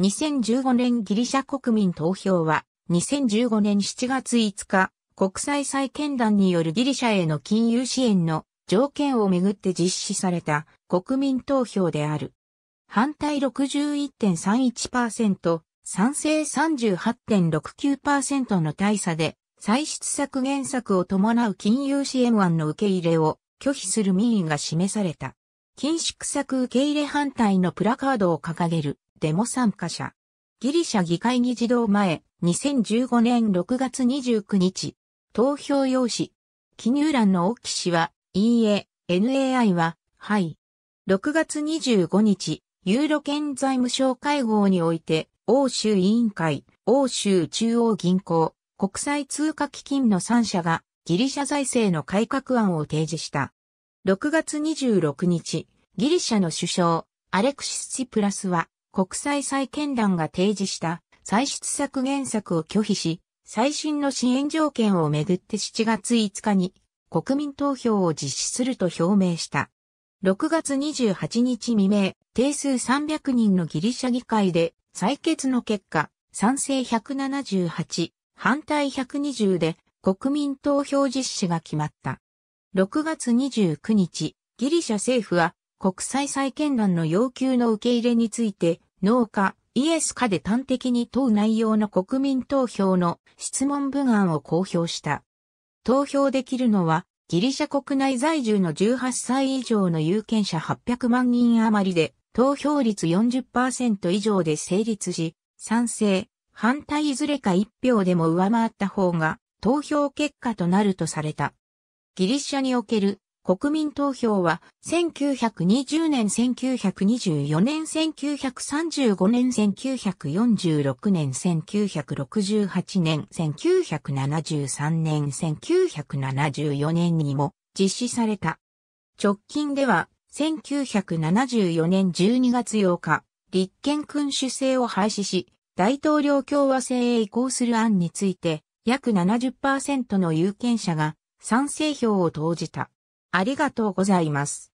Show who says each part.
Speaker 1: 2015年ギリシャ国民投票は、2015年7月5日、国際再建団によるギリシャへの金融支援の条件をめぐって実施された国民投票である。反対61.31%、賛成38.69%の大差で、歳出削減策を伴う金融支援案の受け入れを拒否する民意が示された。緊縮策受け入れ反対のプラカードを掲げるデモ参加者。ギリシャ議会議事堂前、2015年6月29日、投票用紙。記入欄の沖氏は、いいえ、NAI は、はい。6月25日、ユーロ圏財務省会合において、欧州委員会、欧州中央銀行、国際通貨基金の3社が、ギリシャ財政の改革案を提示した。6月26日、ギリシャの首相、アレクシス・チプラスは、国際債権団が提示した歳出削減策を拒否し、最新の支援条件をめぐって7月5日に国民投票を実施すると表明した。6月28日未明、定数300人のギリシャ議会で採決の結果、賛成178、反対120で国民投票実施が決まった。6月29日、ギリシャ政府は国際再建団の要求の受け入れについて、農家、イエスかで端的に問う内容の国民投票の質問文案を公表した。投票できるのは、ギリシャ国内在住の18歳以上の有権者800万人余りで、投票率40%以上で成立し、賛成、反対いずれか1票でも上回った方が、投票結果となるとされた。ギリシャにおける国民投票は1920年1924年1935年1946年1968年1973年1974年にも実施された。直近では1974年12月8日、立憲君主制を廃止し、大統領共和制へ移行する案について、約70%の有権者が賛成票を投じた。ありがとうございます。